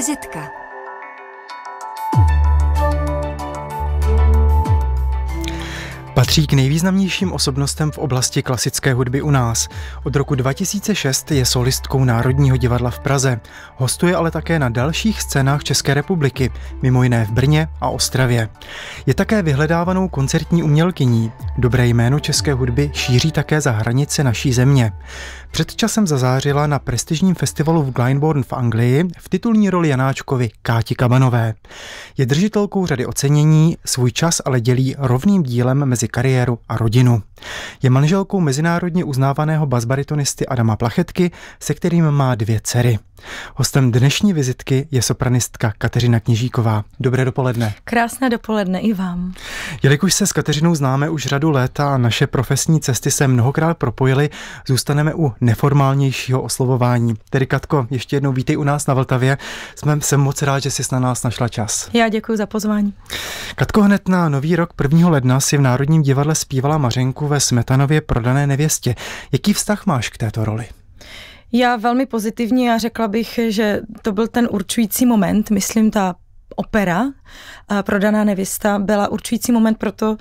v z k Patří k nejvýznamnějším osobnostem v oblasti klasické hudby u nás. Od roku 2006 je solistkou Národního divadla v Praze. Hostuje ale také na dalších scénách České republiky, mimo jiné v Brně a Ostravě. Je také vyhledávanou koncertní umělkyní. Dobré jméno české hudby šíří také za hranice naší země. Před časem zazářila na prestižním festivalu v Glyndebourne v Anglii v titulní roli Janáčkovi Káti Kabanové. Je držitelkou řady ocenění, svůj čas ale dělí rovným dílem mezi kariéru a rodinu. Je manželkou mezinárodně uznávaného basbaritonisty Adama Plachetky, se kterým má dvě dcery. Hostem dnešní vizitky je sopranistka Kateřina Kněžíková. Dobré dopoledne. Krásné dopoledne i vám. Jelikož se s Kateřinou známe už řadu let a naše profesní cesty se mnohokrát propojily, zůstaneme u neformálnějšího oslovování. Tedy Katko, ještě jednou vítej u nás na Vltavě. Jsme, jsem moc rád, že jsi na nás našla čas. Já děkuji za pozvání. Katko, hned na nový rok 1. ledna si v Národním Národním divadle zpívala Mařenku ve Smetanově prodané nevěstě. Jaký vztah máš k této roli? Já velmi pozitivní a řekla bych, že to byl ten určující moment, myslím ta opera, prodaná nevěsta, byla určující moment pro to,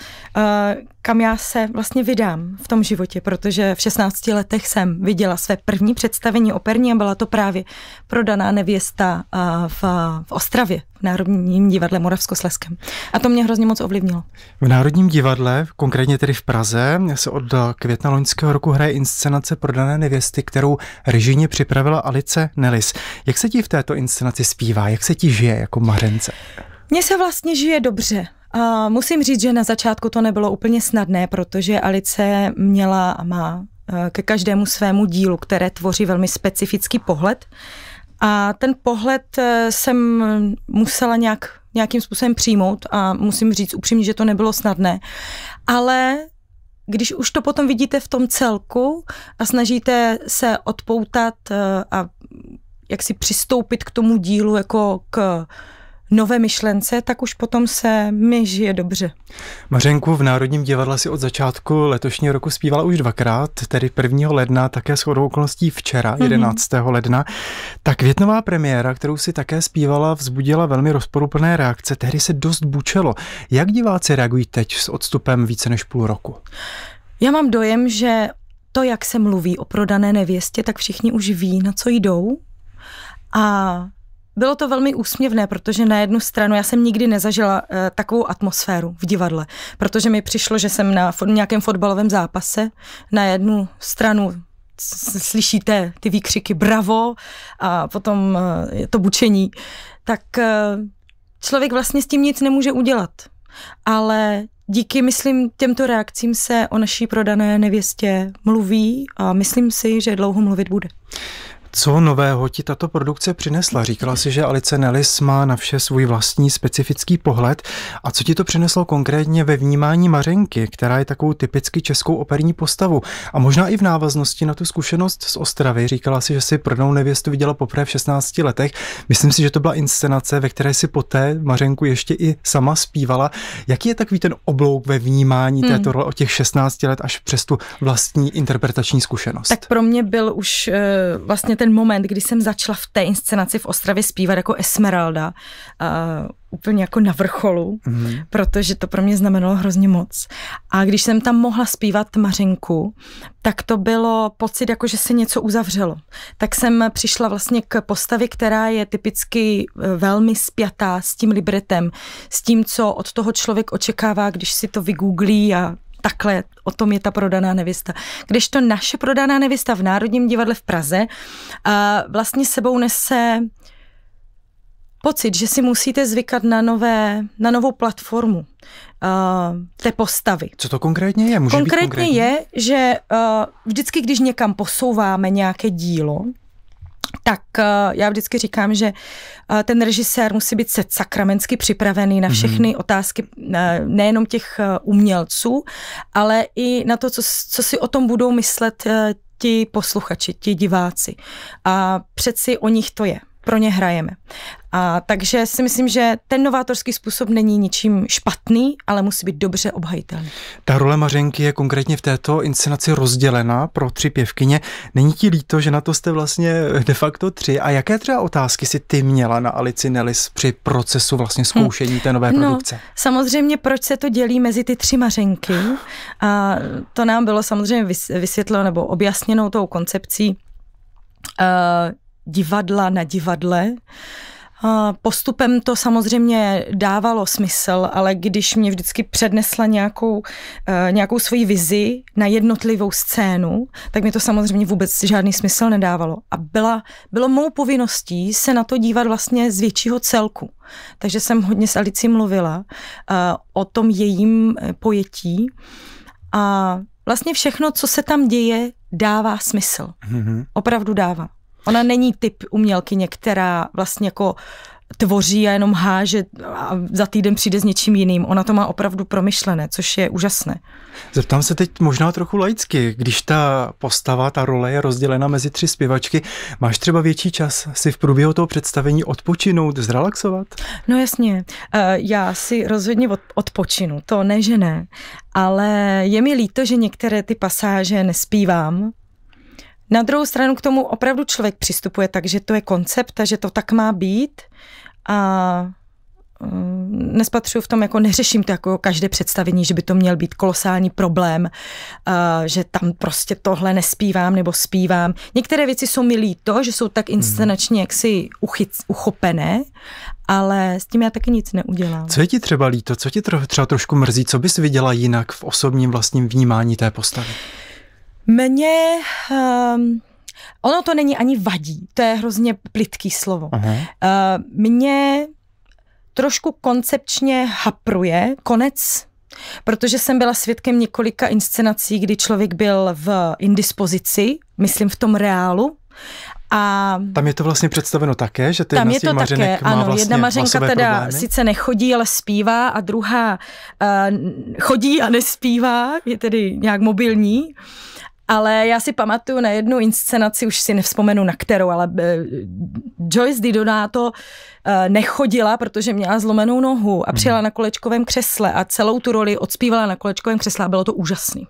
kam já se vlastně vydám v tom životě, protože v 16 letech jsem viděla své první představení operní a byla to právě prodaná nevěsta v, v Ostravě, v Národním divadle Moravskosleskem. A to mě hrozně moc ovlivnilo. V Národním divadle, konkrétně tedy v Praze, se od května loňského roku hraje inscenace prodané nevěsty, kterou režijně připravila Alice Nelis. Jak se ti v této inscenaci zpívá? Jak se ti žije jako mařence? Mně se vlastně žije dobře. A musím říct, že na začátku to nebylo úplně snadné, protože Alice měla a má eh, ke každému svému dílu, které tvoří velmi specifický pohled. A ten pohled eh, jsem musela nějak, nějakým způsobem přijmout a musím říct upřímně, že to nebylo snadné. Ale když už to potom vidíte v tom celku a snažíte se odpoutat eh, a jak si přistoupit k tomu dílu jako k nové myšlence, tak už potom se mi žije dobře. Mařenku v Národním divadle si od začátku letošního roku zpívala už dvakrát, tedy 1. ledna, také s chodou okolností včera, 11. Mm-hmm. ledna. Ta květnová premiéra, kterou si také zpívala, vzbudila velmi rozporuplné reakce. Tehdy se dost bučelo. Jak diváci reagují teď s odstupem více než půl roku? Já mám dojem, že to, jak se mluví o prodané nevěstě, tak všichni už ví, na co jdou. A bylo to velmi úsměvné, protože na jednu stranu já jsem nikdy nezažila uh, takovou atmosféru v divadle, protože mi přišlo, že jsem na fo- nějakém fotbalovém zápase na jednu stranu slyšíte ty výkřiky bravo a potom uh, je to bučení, tak uh, člověk vlastně s tím nic nemůže udělat. Ale díky, myslím, těmto reakcím se o naší prodané nevěstě mluví a myslím si, že dlouho mluvit bude. Co nového ti tato produkce přinesla? Říkala si, že Alice Nellis má na vše svůj vlastní specifický pohled. A co ti to přineslo konkrétně ve vnímání Mařenky, která je takovou typicky českou operní postavu? A možná i v návaznosti na tu zkušenost z Ostravy. Říkala si, že si prvnou nevěstu viděla poprvé v 16 letech. Myslím si, že to byla inscenace, ve které si poté Mařenku ještě i sama zpívala. Jaký je takový ten oblouk ve vnímání hmm. této role od těch 16 let až přes tu vlastní interpretační zkušenost? Tak pro mě byl už eh, vlastně ten moment, kdy jsem začala v té inscenaci v Ostravě zpívat jako Esmeralda, uh, úplně jako na vrcholu, mm-hmm. protože to pro mě znamenalo hrozně moc. A když jsem tam mohla zpívat Mařinku, tak to bylo pocit, jako že se něco uzavřelo. Tak jsem přišla vlastně k postavě, která je typicky eh, velmi spjatá s tím libretem, s tím, co od toho člověk očekává, když si to vygooglí a takhle o tom je ta prodaná nevěsta. Když to naše prodaná nevěsta v Národním divadle v Praze a eh, vlastně sebou nese pocit, že si musíte zvykat na, nové, na novou platformu uh, té postavy. Co to konkrétně je? Může konkrétně, být konkrétně je, že uh, vždycky, když někam posouváme nějaké dílo, tak eh, já vždycky říkám, že eh, ten režisér musí být se sakramensky připravený na mhm. všechny mm-hmm. otázky eh, nejenom těch umělců, ale i na to, co, co si o tom budou myslet ti posluchači, ti diváci. A přeci o nich to je pro ně hrajeme. A, takže si myslím, že ten novátorský způsob není ničím špatný, ale musí být dobře obhajitelný. Ta role Mařenky je konkrétně v této inscenaci rozdělena pro tři pěvkyně. Není ti líto, že na to jste vlastně de facto tři? A jaké třeba otázky si ty měla na Alici Nelis při procesu vlastně hm. zkoušení té nové no, produkce? No, samozřejmě, proč se to dělí mezi ty tři Mařenky? A to nám bylo samozřejmě vysvětleno nebo objasněno tou koncepcí eh, divadla na divadle. Postupem to samozřejmě dávalo smysl, ale když mě vždycky přednesla nějakou, eh, nějakou svoji vizi na jednotlivou scénu, tak mi to samozřejmě vůbec žádný smysl nedávalo. A byla, bylo mou povinností se na to dívat vlastně z většího celku. Takže jsem hodně s Alicí mluvila eh, o tom jejím eh, pojetí a vlastně všechno, co se tam děje, dává smysl. Mhm. Opravdu dává. Ona není typ umělkyně, která vlastně jako tvoří a jenom háže a za týden přijde s něčím jiným. Ona to má opravdu promyšlené, což je úžasné. Zeptám se teď možná trochu laicky, když ta postava, ta role je rozdělena mezi tři zpěvačky, máš třeba větší čas si v průběhu toho představení odpočinout, zrelaxovat? No jasně, eh, já si rozhodně odpočinu, to ne, že ne, ale je mi líto, že některé ty pasáže nespívám, na druhou stranu k tomu opravdu člověk přistupuje tak, že to je koncept a že to tak má být a mm, nespatřuju v tom, jako neřeším to jako každé představení, že by to měl být kolosální problém, že tam prostě tohle nespívám nebo zpívám. Některé věci jsou mi líto, že jsou tak mhm. inscenačně jaksi uchyc, uchopené, ale s tím já taky nic neudělám. Co je ti třeba líto? Co ti třeba trošku mrzí? Co bys viděla jinak v osobním vlastním vnímání té postavy? Uh, mně... Um, ono to není ani vadí, to je hrozně plitký slovo. Uh, ehm, mě trošku koncepčně hapruje konec protože jsem byla svědkem několika inscenací, kdy člověk byl v indispozici, myslím v tom reálu, a tam je to vlastně představeno také, že ty tam je to také, má ano, vlastně jedna Mařenka teda problémy. sice nechodí, ale zpívá a druhá uh, chodí a nespívá, je tedy nějak mobilní ale já si pamatuju na jednu inscenaci, už si nevzpomenu na kterou, ale eh, Joyce to uh, nechodila, protože měla zlomenou nohu a přijela mhm. na kolečkovém křesle a celou tu roli odspívala na kolečkovém křesle a bylo to úžasný.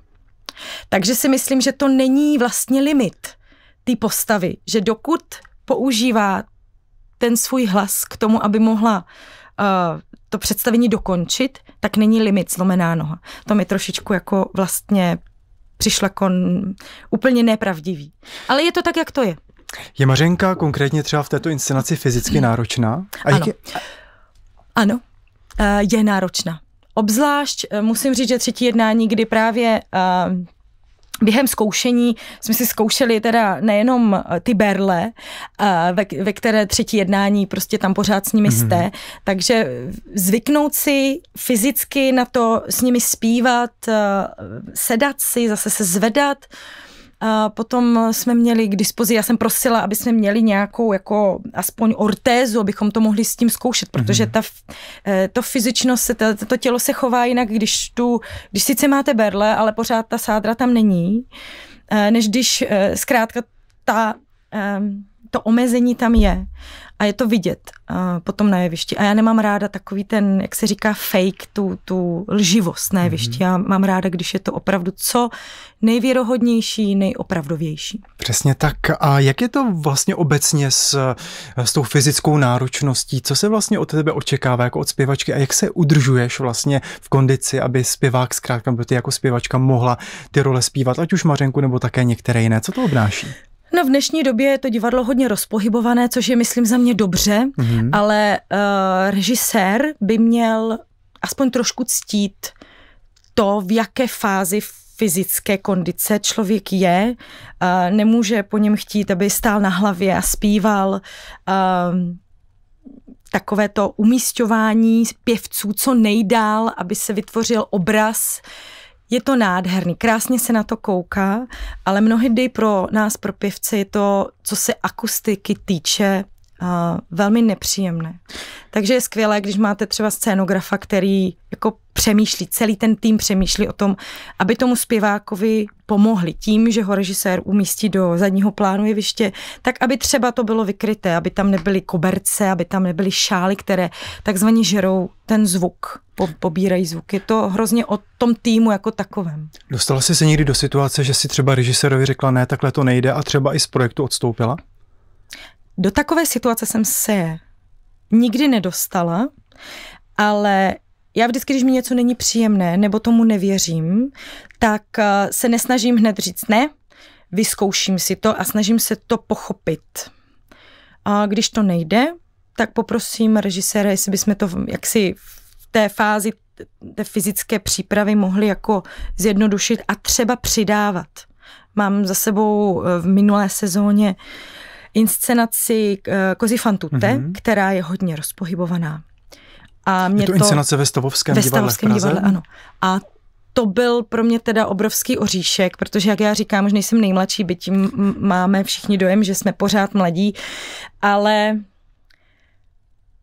Takže si myslím, že to není vlastně limit té postavy, že dokud používá ten svůj hlas k tomu, aby mohla uh, to představení dokončit, tak není limit zlomená noha. To mi trošičku jako vlastně přišla kon úplně nepravdivý. Ale je to tak, jak to je. Je Mařenka konkrétně třeba v této inscenaci fyzicky hmm. náročná? A ano. Je... ano, eh, je náročná. Obzvlášť eh, musím říct, že třetí jednání, kdy právě eh, během zkoušení jsme si zkoušeli teda nejenom eh, ty berle, eh, ve, ve které třetí jednání prostě tam pořád s nimi mhm. jste, mm-hmm. takže zvyknout si fyzicky na to s nimi zpívat, eh, sedat si, zase se zvedat, a potom jsme měli k dispozici, já jsem prosila, aby jsme měli nějakou jako aspoň ortézu, abychom to mohli s tím zkoušet, mhm. protože ta, eh, to fyzičnost, to, to tělo se chová jinak, když tu, když sice máte berle, ale pořád ta sádra tam není, eh, než když eh, zkrátka ta um, to omezení tam je a je to vidět uh, potom na jevišti. A já nemám ráda takový ten, jak se říká, fake, tu, tu lživost na jevišti. Mm-hmm. Já mám ráda, když je to opravdu co nejvěrohodnější, nejopravdovější. Přesně tak. A jak je to vlastně obecně s, s tou fyzickou náročností? Co se vlastně od tebe očekává jako od zpěvačky a jak se udržuješ vlastně v kondici, aby zpěvák zkrátka, aby ty jako zpěvačka mohla ty role zpívat, ať už Mařenku nebo také některé jiné? Co to obnáší? No v dnešní době je to divadlo hodně rozpohybované, což je myslím za mě dobře, mm-hmm. ale uh, režisér by měl aspoň trošku ctít to, v jaké fázi fyzické kondice člověk je. Uh, nemůže po něm chtít, aby stál na hlavě a zpíval. Uh, takové to umístování pěvců co nejdál, aby se vytvořil obraz uh, je to nádherný, krásně se na to kouká, ale mnohdy pro nás, pro pěvce, je to, co se akustiky týče, velmi nepříjemné. Takže je skvělé, když máte třeba scénografa, který jako přemýšlí, celý ten tým přemýšlí o tom, aby tomu zpěvákovi pomohli tím, že ho režisér umístí do zadního plánu jeviště, tak aby třeba to bylo vykryté, aby tam nebyly koberce, aby tam nebyly šály, které takzvaně žerou ten zvuk, po, pobírají zvuk. Je to hrozně o tom týmu jako takovém. Dostala jsi se někdy do situace, že si třeba režisérovi řekla ne, takhle to nejde a třeba i z projektu odstoupila? Do takové situace jsem se nikdy nedostala, ale já vždycky, když mi něco není příjemné nebo tomu nevěřím, tak eh, se nesnažím hned říct ne, vyzkouším si to a snažím se to pochopit. A když to nejde, tak poprosím režiséra, jestli bychom to jaksi v té fázi té fyzické přípravy mohli jako zjednodušit a třeba přidávat. Mám za sebou eh, v minulé sezóně uh, inscenaci Kozy eh, Fantute, mm-hmm. která je hodně rozpohybovaná. A mě je to, to inscenace ve Stavovském, ve Stavovském divadle, divadle ano. A to byl pro mě teda obrovský oříšek, protože jak já říkám, už nejsem nejmladší, byť m- máme všichni dojem, že jsme pořád mladí, ale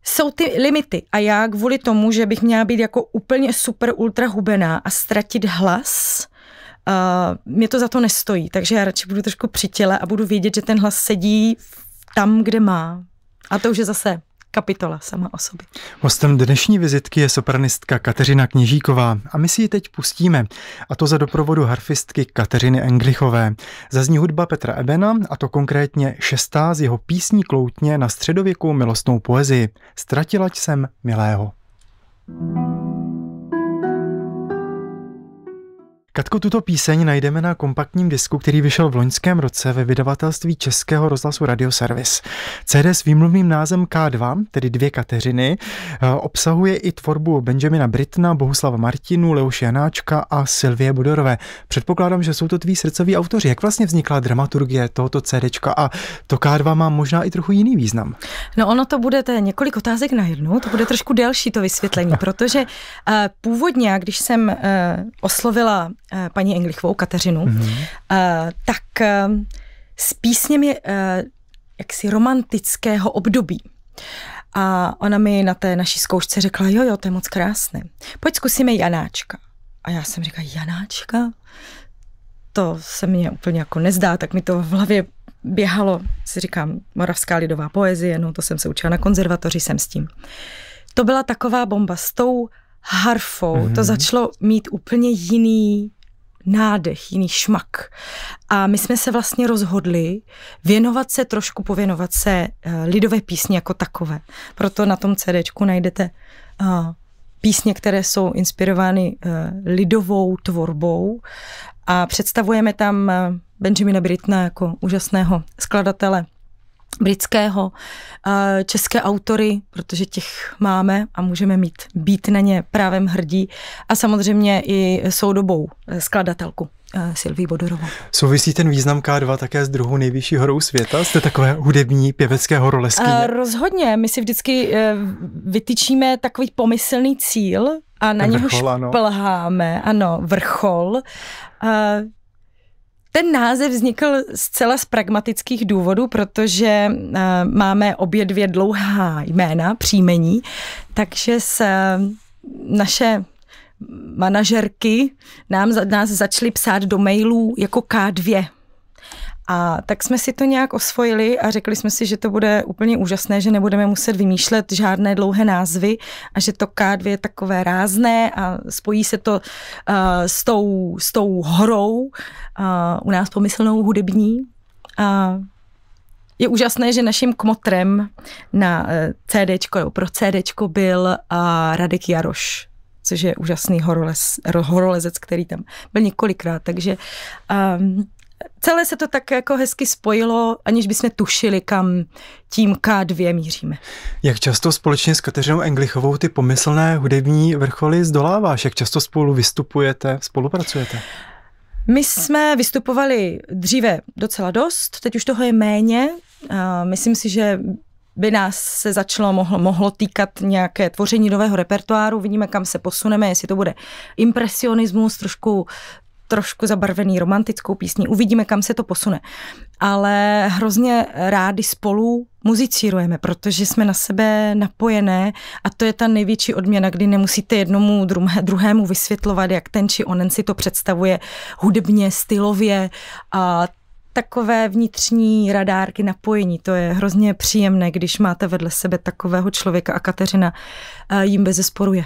jsou ty limity a já kvůli tomu, že bych měla být jako úplně super ultra hubená a ztratit hlas, Uh, mě to za to nestojí, takže já radši budu trošku při těle a budu vědět, že ten hlas sedí tam, kde má. A to už je zase kapitola sama o sobě. Hostem dnešní vizitky je sopranistka Kateřina Knižíková a my si ji teď pustíme, a to za doprovodu harfistky Kateřiny Englichové. Zazní hudba Petra Ebena, a to konkrétně šestá z jeho písní kloutně na středověkou milostnou poezii. Ztratila jsem milého. thank you Katku, tuto píseň najdeme na kompaktním disku, který vyšel v loňském roce ve vydavatelství Českého rozhlasu Radioservis. CD s výmluvným názvem K2, tedy dvě Kateřiny, eh, obsahuje i tvorbu Benjamina Britna, Bohuslava Martinu, Leoš Janáčka a Silvie Budorové. Předpokládám, že jsou to tví srdcoví autoři. Jak vlastně vznikla dramaturgie tohoto CDčka a to K2 má možná i trochu jiný význam? No ono to bude to je několik otázek na jednu, to bude trošku delší to vysvětlení, protože uh, původně, když jsem uh, oslovila Eh, paní Englichovou Kateřinu, mm-hmm. tak s eh, písněmi jaksi romantického období. A ona mi na té naší zkoušce řekla, jo, jo, to je moc krásné. Pojď zkusíme Janáčka. A já jsem říkala, Janáčka? To se mně úplně jako nezdá, tak mi to v hlavě běhalo, si říkám, moravská lidová poezie, no to jsem se učila na konzervatoři, jsem s tím. To byla taková bomba s tou harfou, mm-hmm. to mhm. začalo mít úplně jiný nádech, jiný šmak. A my jsme se vlastně rozhodli věnovat se, trošku pověnovat se eh, lidové písně jako takové. Proto na tom CDčku najdete eh, písně, které jsou inspirovány eh, lidovou tvorbou a představujeme tam Benjamina Britna jako úžasného skladatele britského, eh, české autory, protože těch máme a můžeme mít být na ně právem hrdí a samozřejmě i soudobou eh, skladatelku. Eh, Silví Bodorovou. Souvisí ten význam K2 také s druhou nejvyšší horou světa? Jste takové hudební pěvecké horolesky? Rozhodně. My si vždycky vytyčíme takový pomyslný cíl a na něho plháme. Ano, vrchol. Ten název vznikl zcela z pragmatických důvodů, protože eh, máme obě dvě dlouhá jména, příjmení, takže se naše manažerky nám, nás začaly psát do mailů jako K2 a tak jsme si to nějak osvojili a řekli jsme si, že to bude úplně úžasné, že nebudeme muset vymýšlet žádné dlouhé názvy a že to K2 je takové rázné a spojí se to uh, s, tou, s tou horou uh, u nás pomyslnou hudební. A je úžasné, že naším kmotrem na eh, CD, pro CD byl uh, Radek Jaroš, což je úžasný horolez, horolezec, který tam byl několikrát. Takže um, celé se to tak jako hezky spojilo, aniž bychom tušili, kam tím K2 míříme. Jak často společně s Kateřinou Englichovou ty pomyslné hudební vrcholy zdoláváš? Jak často spolu vystupujete, spolupracujete? My jsme vystupovali dříve docela dost, teď už toho je méně. Myslím si, že by nás se začalo, mohlo, mohlo týkat nějaké tvoření nového repertoáru, vidíme, kam se posuneme, jestli to bude impresionismus, trošku trošku zabarvený romantickou písní. Uvidíme, kam se to posune. Ale hrozně rádi spolu muzicírujeme, protože jsme na sebe napojené a to je ta největší odměna, kdy nemusíte jednomu druhému vysvětlovat, jak ten či onen si to představuje hudebně, stylově a takové vnitřní radárky napojení. To je hrozně příjemné, když máte vedle sebe takového člověka a Kateřina eh, jim bezesporuje.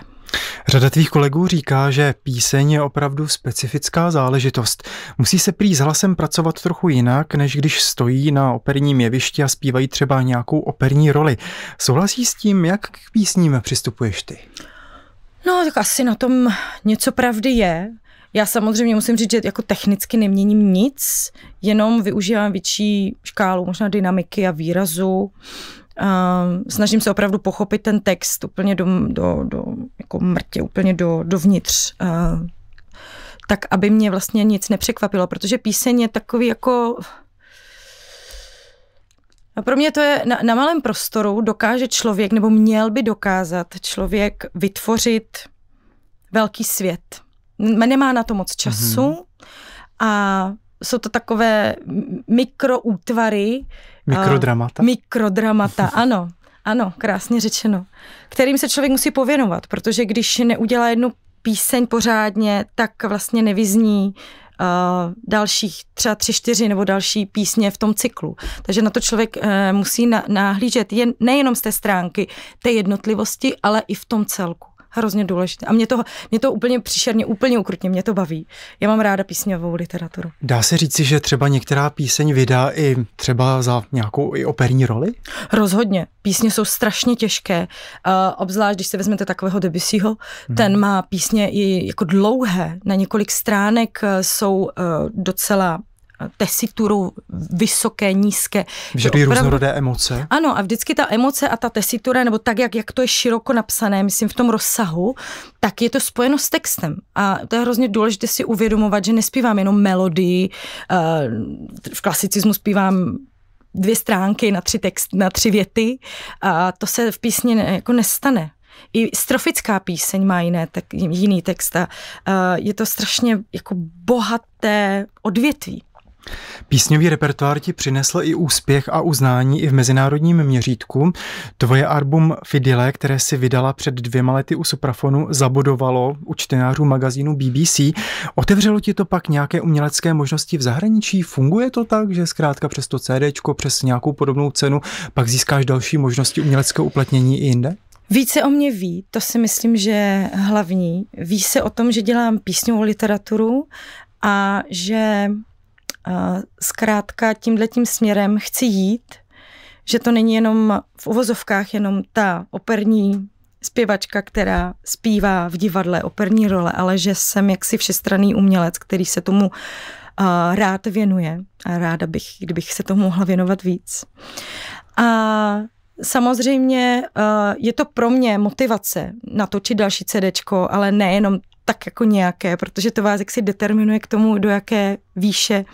Řada tvých kolegů říká, že píseň je opravdu specifická záležitost. Musí se prý s hlasem pracovat trochu jinak, než když stojí na operním jevišti a zpívají třeba nějakou operní roli. Souhlasí s tím, jak k písním přistupuješ ty? No, tak asi na tom něco pravdy je. Já samozřejmě musím říct, že jako technicky neměním nic, jenom využívám větší škálu možná dynamiky a výrazu Ehm, snažím se opravdu pochopit ten text úplně do, do, do jako mrtě, úplně do, dovnitř. Uh, tak, aby mě vlastně nic nepřekvapilo, protože píseň je takový jako... A pro mě to je, na, na malém prostoru dokáže člověk, nebo měl by dokázat člověk vytvořit velký svět. Nemá na to moc času mm-hmm. a jsou to takové mikroútvary. Mikrodramata. Uh, mikrodramata, ano. Ano, krásně řečeno. Kterým se člověk musí pověnovat, protože když neudělá jednu píseň pořádně, tak vlastně nevyzní uh, dalších třeba tři, čtyři nebo další písně v tom cyklu. Takže na to člověk uh, musí na, nahlížet jen, nejenom z té stránky té jednotlivosti, ale i v tom celku hrozně důležité. A mě to, mě to úplně příšerně, úplně ukrutně, mě to baví. Já mám ráda písňovou literaturu. Dá se říci, že třeba některá píseň vydá i třeba za nějakou i operní roli? Rozhodně. Písně jsou strašně těžké, uh, obzvlášť když se vezmete takového Debussyho, hmm. ten má písně i jako dlouhé, na několik stránek eh, jsou uh, docela tesituru vysoké, nízké. Vyžadují různorodé emoce. Ano, a vždycky ta emoce a ta tesitura, nebo tak, jak, jak to je široko napsané, myslím v tom rozsahu, tak je to spojeno s textem. A to je hrozně důležité si uvědomovat, že nespívám jenom melodii, eh, v klasicismu zpívám dvě stránky na tři, text, na tři věty a to se v písni ne, jako nestane. I strofická píseň má jiné, tak, jiný text a eh, je to strašně jako bohaté odvětví. Písňový repertoár ti přinesl i úspěch a uznání i v mezinárodním měřítku. Tvoje album Fidile, které si vydala před dvěma lety u Suprafonu, zabodovalo u čtenářů magazínu BBC. Otevřelo ti to pak nějaké umělecké možnosti v zahraničí? Funguje to tak, že zkrátka přes to CD, přes nějakou podobnou cenu, pak získáš další možnosti uměleckého uplatnění i jinde? Více o mě ví, to si myslím, že je hlavní. Ví se o tom, že dělám písňovou literaturu a že zkrátka tím směrem chci jít, že to není jenom v uvozovkách jenom ta operní zpěvačka, která zpívá v divadle operní role, ale že jsem jaksi všestranný umělec, který se tomu rád věnuje a ráda bych, kdybych se tomu mohla věnovat víc. A samozřejmě je to pro mě motivace natočit další CDčko, ale nejenom tak jako nějaké, protože to vás jaksi determinuje k tomu, do jaké výše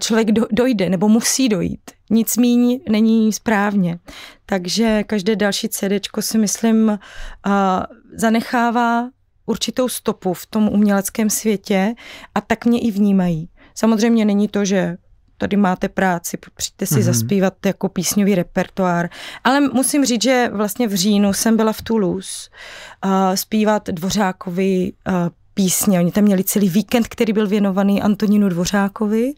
člověk dojde nebo musí dojít. Nic míní není správně. Takže každé další CD si myslím zanechává určitou stopu v tom uměleckém světě a tak mě i vnímají. Samozřejmě není to, že tady máte práci, přijďte si mm-hmm. zaspívat jako písňový repertoár. Ale musím říct, že vlastně v říjnu jsem byla v Toulouse uh, zpívat Dvořákovi uh, písně. Oni tam měli celý víkend, který byl věnovaný Antonínu Dvořákovi.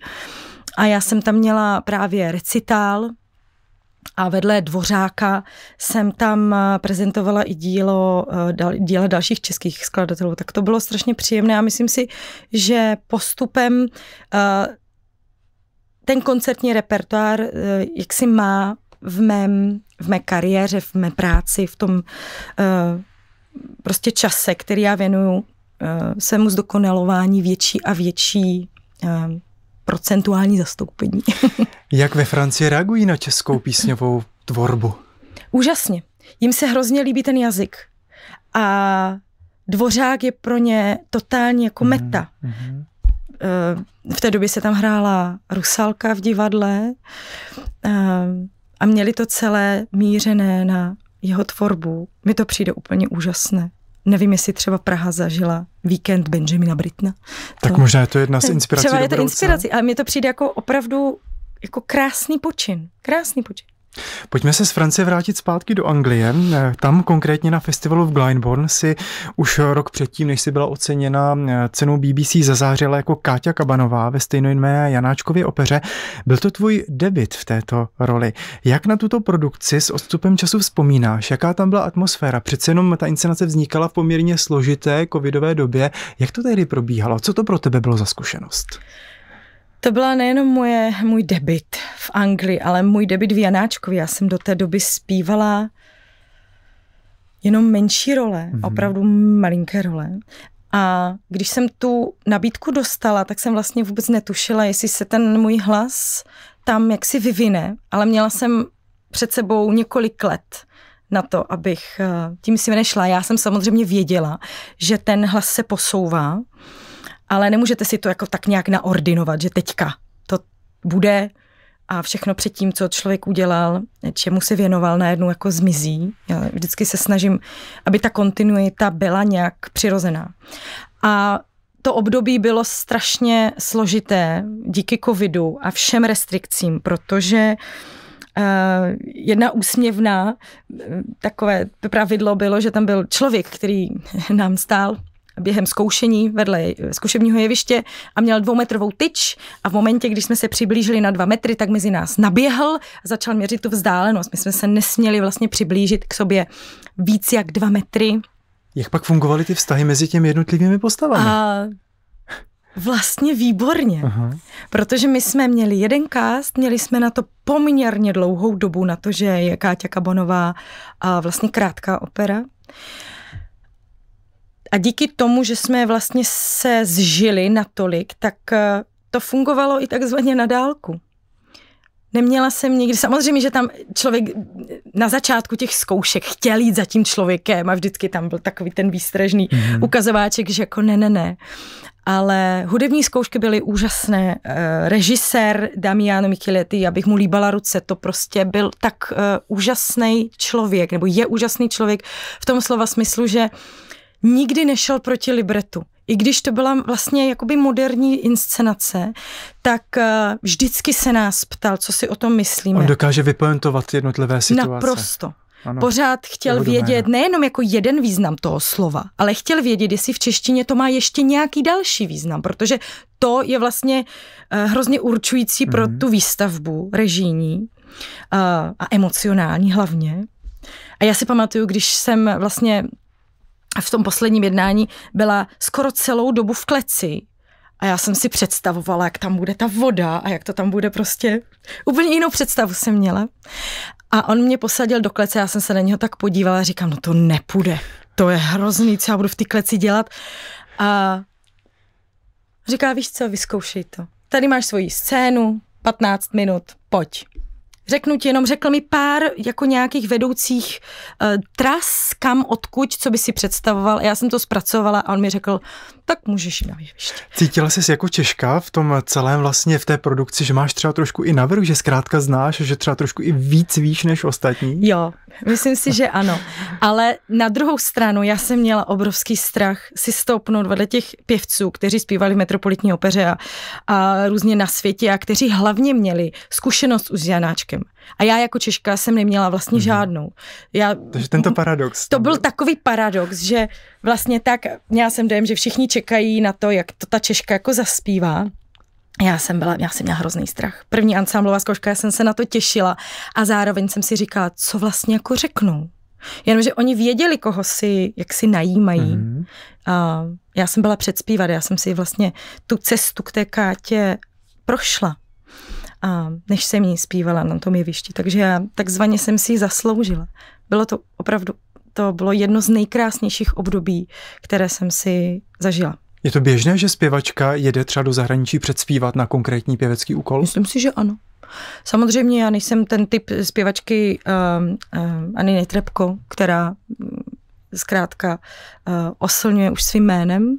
A já jsem tam měla právě recitál a vedle Dvořáka jsem tam prezentovala i dílo, díla dalších českých skladatelů. Tak to bylo strašně příjemné a myslím si, že postupem ten koncertní repertoár, eh, jak si má v, mém, v mé kariéře, v mé práci, v tom eh, prostě čase, který já věnuju eh, svému zdokonalování větší a větší procentuální zastoupení. Jak ve Francii reagují na českou písňovou tvorbu? Úžasně. Jim se hrozně líbí ten jazyk. A Dvořák je pro ně totálně jako mhm, meta. Mm-hmm. Eh, v té době se tam hrála Rusalka v divadle eh, a měli to celé mířené na jeho tvorbu. Mi to přijde úplně úžasné. Nevím, jestli třeba Praha zažila víkend Benjamina Britna. Tak to, možná je to jedna z inspirací. Třeba je to inspirací, ale mně to přijde jako opravdu jako krásný počin. Krásný počin. Pojďme se z Francie vrátit zpátky do Anglie. Tam konkrétně na festivalu v Glyndebourne si už rok předtím, než si byla oceněna cenou BBC, zazářila jako Káťa Kabanová ve stejnojmenné Janáčkově opeře. Byl to tvůj debit v této roli. Jak na tuto produkci s odstupem času vzpomínáš? Jaká tam byla atmosféra? Přece jenom ta inscenace vznikala v poměrně složité covidové době. Jak to tehdy probíhalo? Co to pro tebe bylo za zkušenost? To byla nejenom moje, můj debit v Anglii, ale můj debit v Janáčkovi. Já jsem do té doby zpívala jenom menší role, mm-hmm. opravdu malinké role. A když jsem tu nabídku dostala, tak jsem vlastně vůbec netušila, jestli se ten můj hlas tam jaksi vyvine, ale měla jsem před sebou několik let na to, abych eh, tím si nešla. Já jsem samozřejmě věděla, že ten hlas se posouvá, ale nemůžete si to jako tak nějak naordinovat, že teďka to bude a všechno předtím, co člověk udělal, čemu se věnoval, najednou jako zmizí. Já vždycky se snažím, aby ta kontinuita byla nějak přirozená. A to období bylo strašně složité díky covidu a všem restrikcím, protože uh, jedna úsměvná eh, takové pravidlo bylo, že tam byl člověk, který nám stál během zkoušení vedle zkušebního jeviště a měl dvoumetrovou tyč a v momentě, když jsme se přiblížili na dva metry, tak mezi nás naběhl a začal měřit tu vzdálenost. My jsme se nesměli vlastně přiblížit k sobě víc jak dva metry. Jak pak fungovaly ty vztahy mezi těmi jednotlivými postavami? A Vlastně výborně, Aha. protože my jsme měli jeden cast, měli jsme na to poměrně dlouhou dobu, na to, že je Káťa Kabonová a vlastně krátká opera. A díky tomu, že jsme vlastně se zžili natolik, tak eh, to fungovalo i takzvaně na dálku. Neměla jsem nikdy, samozřejmě, že tam člověk na začátku těch zkoušek chtěl jít za tím člověkem a vždycky tam byl takový ten výstražný mm-hmm. ukazováček, že jako ne, ne, ne. Ale hudební zkoušky byly úžasné. Eh, režisér Damiano Micheletti, abych mu líbala ruce, to prostě byl tak eh, úžasný člověk, nebo je úžasný člověk v tom slova smyslu, že uh, nikdy nešel proti libretu. I když to byla vlastně jakoby moderní inscenace, tak eh, vždycky se nás ptal, co si o tom myslíme. On dokáže vypojentovat jednotlivé situace. Naprosto. Ano, Pořád chtěl vědět nejenom jako jeden význam toho slova, ale chtěl vědět, jestli v češtině to má ještě nějaký další význam, protože to je vlastně eh, hrozně určující mm. pro mhm. tu výstavbu režijní eh, a emocionální hlavně. A já si pamatuju, když jsem vlastně a v tom posledním jednání byla skoro celou dobu v kleci. A já jsem si představovala, jak tam bude ta voda a jak to tam bude prostě. Úplně jinou představu jsem měla. A on mě posadil do klece, já jsem se na něho tak podívala a říkám, no to nepůjde. To je hrozný, co já budu v té kleci dělat. A říká, víš co, vyzkoušej to. Tady máš svoji scénu, 15 minut, pojď. Řeknu ti jenom, řekl mi pár jako nějakých vedoucích uh, tras, kam, odkud, co by si představoval. Já jsem to zpracovala a on mi řekl, tak můžeš jít na jeviště. Cítila jsi jako Češka v tom celém vlastně v té produkci, že máš třeba trošku i navrh, že zkrátka znáš, že třeba trošku i víc víš než ostatní? Jo, myslím si, že ano. Ale na druhou stranu já jsem měla obrovský strach si stoupnout vedle těch pěvců, kteří zpívali v Metropolitní opeře a, a různě na světě a kteří hlavně měli zkušenost s Janáčkem. A já jako Češka jsem neměla vlastně mm-hmm. žádnou. Já, Takže tento paradox. To byl takový paradox, že vlastně tak, měla jsem dojem, že všichni čekali čekají na to, jak to ta Češka jako zaspívá. Já jsem byla, já jsem měla hrozný strach. První ansámblová zkouška, já jsem se na to těšila a zároveň jsem si říkala, co vlastně jako řeknou. Jenomže oni věděli, koho si, jak si najímají. Mm-hmm. A já jsem byla předspívat, já jsem si vlastně tu cestu k té Kátě prošla, a než jsem ji zpívala na tom jevišti. Takže já takzvaně jsem si ji zasloužila. Bylo to opravdu to bylo jedno z nejkrásnějších období, které jsem si zažila. Je to běžné, že zpěvačka jede třeba do zahraničí předspívat na konkrétní pěvecký úkol? Myslím si, že ano. Samozřejmě já nejsem ten typ zpěvačky uh, ehm, uh, ehm, Ani Netrebko, která mm, zkrátka uh, oslňuje už svým jménem,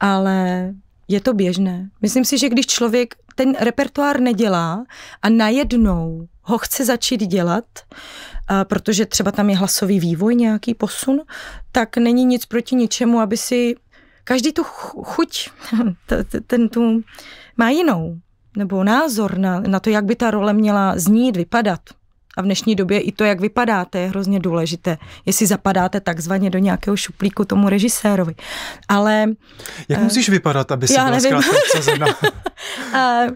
ale je to běžné. Myslím si, že když člověk ten repertoár nedělá a najednou ho chce začít dělat, protože třeba tam je hlasový vývoj, nějaký posun, tak není nic proti ničemu, aby si každý tu chuť, ten tu má jinou, nebo názor na, na to, jak by ta role měla znít, vypadat. A v dnešní době i to, jak vypadáte, je hrozně důležité. Jestli zapadáte takzvaně do nějakého šuplíku tomu režisérovi. Ale... Jak uh, musíš vypadat, aby si já byla nevím. zkrátka eh,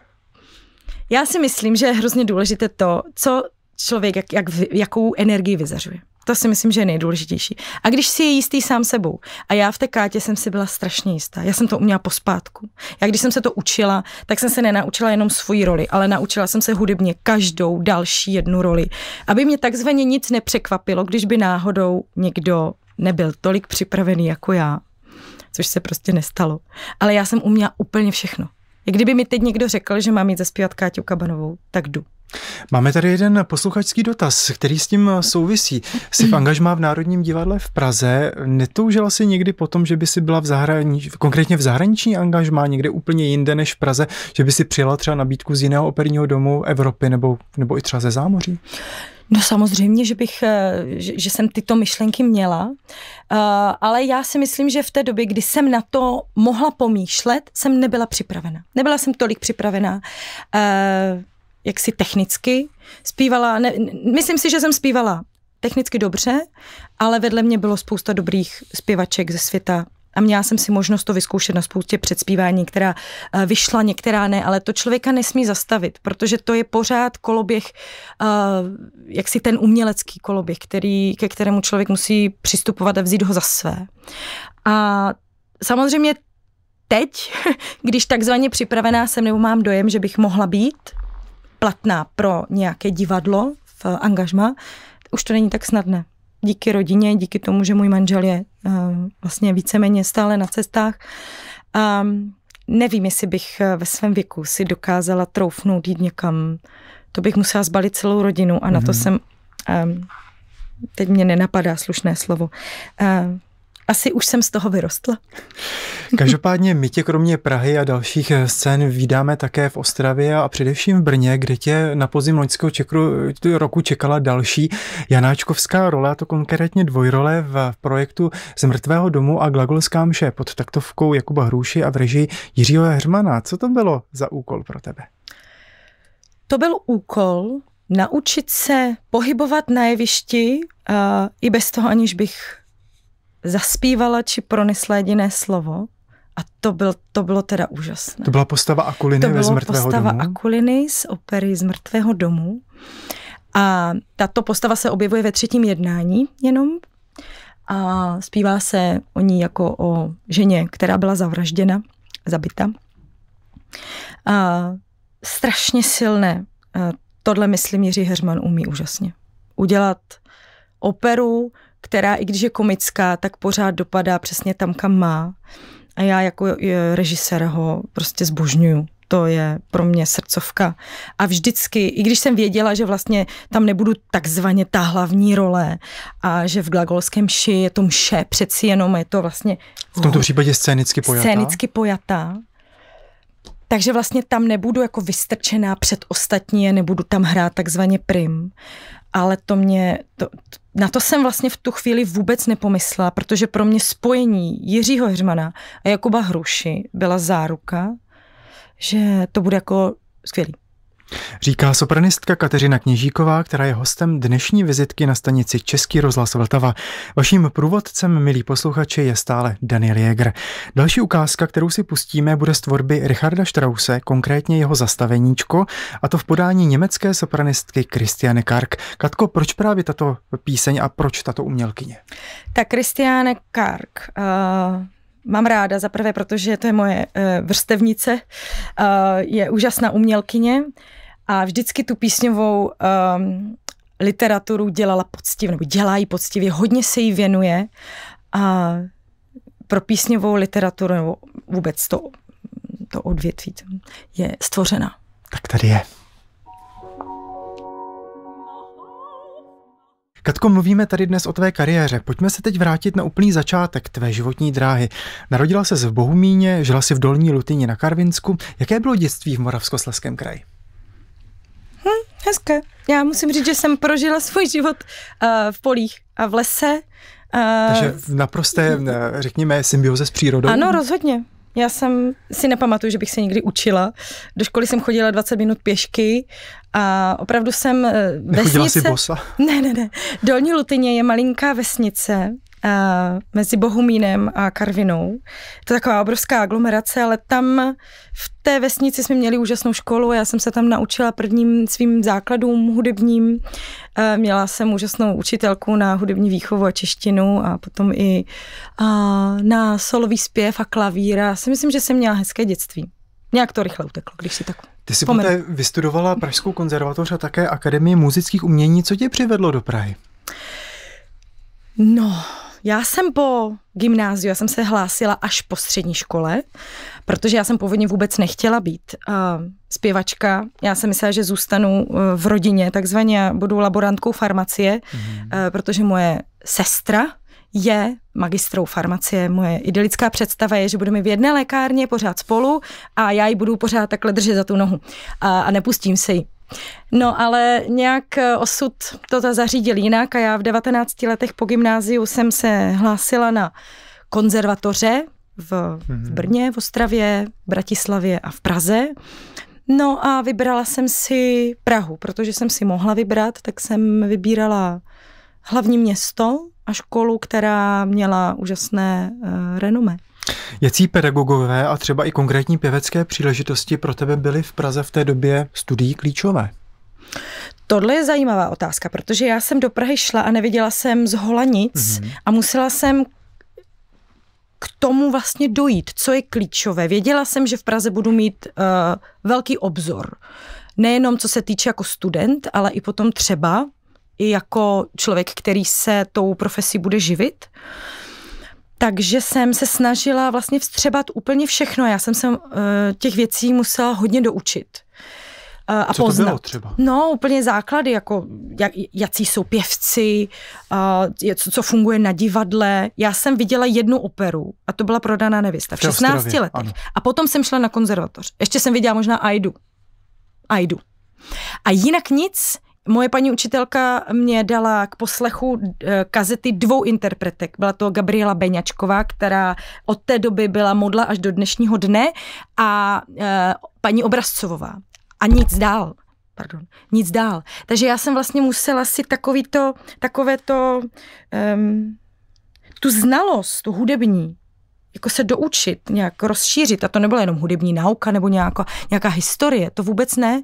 já si myslím, že je hrozně důležité to, co člověk, jak, jak, jakou energii vyzařuje. To si myslím, že je nejdůležitější. A když si je jistý sám sebou. A já v té kátě jsem si byla strašně jistá. Já jsem to uměla pospátku. Já když jsem se to učila, tak jsem se nenaučila jenom svoji roli, ale naučila jsem se hudebně každou další jednu roli. Aby mě takzvaně nic nepřekvapilo, když by náhodou někdo nebyl tolik připravený jako já. Což se prostě nestalo. Ale já jsem uměla úplně všechno. Kdyby mi teď někdo řekl, že mám jít zaspívat Káťu Kabanovou, tak jdu. Máme tady jeden posluchačský dotaz, který s tím souvisí. Jsi v angažmá v Národním divadle v Praze. Netoužila jsi někdy potom, že by si byla v zahraničí, konkrétně v zahraniční angažmá, někde úplně jinde než v Praze, že by si přijela třeba nabídku z jiného operního domu Evropy nebo, nebo i třeba ze zámoří? No samozřejmě, že bych, eh, že, že jsem tyto myšlenky měla, uh, ale já si myslím, že v té době, kdy jsem na to mohla pomýšlet, jsem nebyla připravena. Nebyla jsem tolik připravená. Uh, jaksi technicky. Zpívala, ne, myslím si, že jsem zpívala technicky dobře, ale vedle mě bylo spousta dobrých zpěvaček ze světa a měla jsem si možnost to vyzkoušet na spoustě předspívání, která eh, vyšla, některá ne, ale to člověka nesmí zastavit, protože to je pořád koloběh, eh, jak si ten umělecký koloběh, který, ke kterému člověk musí přistupovat a vzít ho za své. A samozřejmě teď, když takzvaně připravená jsem nebo mám dojem, že bych mohla být, platná pro nějaké divadlo v eh, angažma, už to není tak snadné. Díky rodině, díky tomu, že můj manžel je eh, vlastně víceméně stále na cestách. A nevím, jestli bych eh, ve svém věku si dokázala troufnout jít někam. To bych musela zbalit celou rodinu a mm-hmm. na to mhm. jsem... teď mě nenapadá slušné slovo asi už jsem z toho vyrostla. Každopádně my tě kromě Prahy a dalších eh, scén vydáme také v Ostravě a především v Brně, kde tě na podzim loňského čekru, eh, roku čekala další Janáčkovská role, to konkrétně dvojrole v projektu Z mrtvého domu a Glagolská mše pod taktovkou Jakuba Hruši a v režii Jiřího Hermana. Co to bylo za úkol pro tebe? To byl úkol naučit se pohybovat na jevišti uh, i bez toho, aniž bych zaspívala či pronesla jediné slovo a to, byl, to bylo teda úžasné. To byla postava Akuliny Zmrtvého domu. To byla postava domu? Akuliny z opery Zmrtvého domu. A tato postava se objevuje ve třetím jednání jenom a zpívá se o ní jako o ženě, která byla zavražděna, zabita. A strašně silné. A tohle, myslím, Jiří Herman umí úžasně. Udělat operu, která i když je komická, tak pořád dopadá přesně tam, kam má. A já jako e, režisér ho prostě zbožňuju to je pro mě srdcovka. A vždycky, i když jsem věděla, že vlastně tam nebudu takzvaně ta hlavní role a že v glagolském ši je to mše, přeci jenom je to vlastně... V tomto případě scénicky pojatá? Scénicky pojatá. Takže vlastně tam nebudu jako vystrčená před ostatní a nebudu tam hrát takzvaně prim ale to mě, to, na to jsem vlastně v tu chvíli vůbec nepomyslela, protože pro mě spojení Jiřího Hřmana a Jakuba Hruši byla záruka, že to bude jako skvělý. Říká sopranistka Kateřina Kněžíková, která je hostem dnešní vizitky na stanici Český rozhlas Vltava. Vaším průvodcem, milí posluchači, je stále Daniel Jäger. Další ukázka, kterou si pustíme, bude z tvorby Richarda Strause, konkrétně jeho zastaveníčko, a to v podání německé sopranistky Christiane Kark. Katko, proč právě tato píseň a proč tato umělkyně? Tak Christiane Kark, uh mám ráda, zaprvé protože to je moje eh, vrstevnice, eh, je úžasná umělkyně. A vždycky tu písňovou um, literaturu dělala poctivě, nebo dělá ji poctivě, hodně se jí věnuje a pro písňovou literaturu, nebo vůbec to, to odvětví, je stvořena. Tak tady je. Katko, mluvíme tady dnes o tvé kariéře. Pojďme se teď vrátit na úplný začátek tvé životní dráhy. Narodila se v Bohumíně, žila si v Dolní Lutině na Karvinsku. Jaké bylo dětství v Moravskoslezském kraji? Hezké. Já musím říct, že jsem prožila svůj život uh, v polích a v lese. Uh, Takže v naprosté, eh, řekněme, symbioze s přírodou. Ano, rozhodně. Já jsem si nepamatuju, že bych se někdy učila. Do školy jsem chodila 20 minut pěšky a opravdu jsem vesnice... Nechodila jsi bosa? Ne, ne, ne. Dolní Lutyně je malinká vesnice, mezi Bohumínem a Karvinou. To je taková obrovská aglomerace, ale tam v té vesnici jsme měli úžasnou školu, já jsem se tam naučila prvním svým základům hudebním. Měla jsem úžasnou učitelku na hudební výchovu a češtinu a potom i na solový zpěv a klavír. Já si myslím, že jsem měla hezké dětství. Nějak to rychle uteklo, když si tak Ty jsi poté vystudovala Pražskou konzervatoř a také Akademii muzických umění. Co tě přivedlo do Prahy? No, já jsem po gymnáziu, já jsem se hlásila až po střední škole, protože já jsem původně vůbec nechtěla být uh, zpěvačka. Já jsem myslela, že zůstanu uh, v rodině, takzvaně budu laborantkou farmacie, mm-hmm. uh, protože moje sestra je magistrou farmacie. Moje idylická představa je, že budeme v jedné lékárně pořád spolu a já ji budu pořád takhle držet za tu nohu a, a nepustím se ji. No ale nějak eh, osud to zařídil jinak a já v 19 letech po gymnáziu jsem se hlásila na konzervatoře v, v mhm. Brně, v Ostravě, Bratislavě a v Praze. No a vybrala jsem si Prahu, protože jsem si mohla vybrat, tak jsem vybírala hlavní město a školu, která měla úžasné uh, eh, renome. Jaký pedagogové a třeba i konkrétní pěvecké příležitosti pro tebe byly v Praze v té době studií klíčové? Tohle je zajímavá otázka, protože já jsem do Prahy šla a neviděla jsem z hola nic mm-hmm. a musela jsem k tomu vlastně dojít, co je klíčové. Věděla jsem, že v Praze budu mít uh, velký obzor. Nejenom co se týče jako student, ale i potom třeba i jako člověk, který se tou profesí bude živit. Uh, takže jsem se snažila vlastně vstřebat úplně všechno. Já jsem se uh, těch věcí musela hodně doučit. Uh, a Co poznat. to bylo třeba? No, úplně základy, jako jak, jací jsou pěvci, uh, co, co funguje na divadle. Já jsem viděla jednu operu a to byla prodaná nevěsta v, v 16 Ostravě, letech. Ano. A potom jsem šla na konzervatoř. Ještě jsem viděla možná Aidu. Aidu. A jinak nic, Moje paní učitelka mě dala k poslechu eh, kazety dvou interpretek. Byla to Gabriela Beňačková, která od té doby byla modla až do dnešního dne a eh, paní Obrazcovová. A nic dál pardon, nic dál. Takže já jsem vlastně musela si takový to, takové to, um, tu znalost, tu hudební, jako se doučit, nějak rozšířit. A to nebyla jenom hudební nauka nebo nějaká, nějaká historie, to vůbec ne,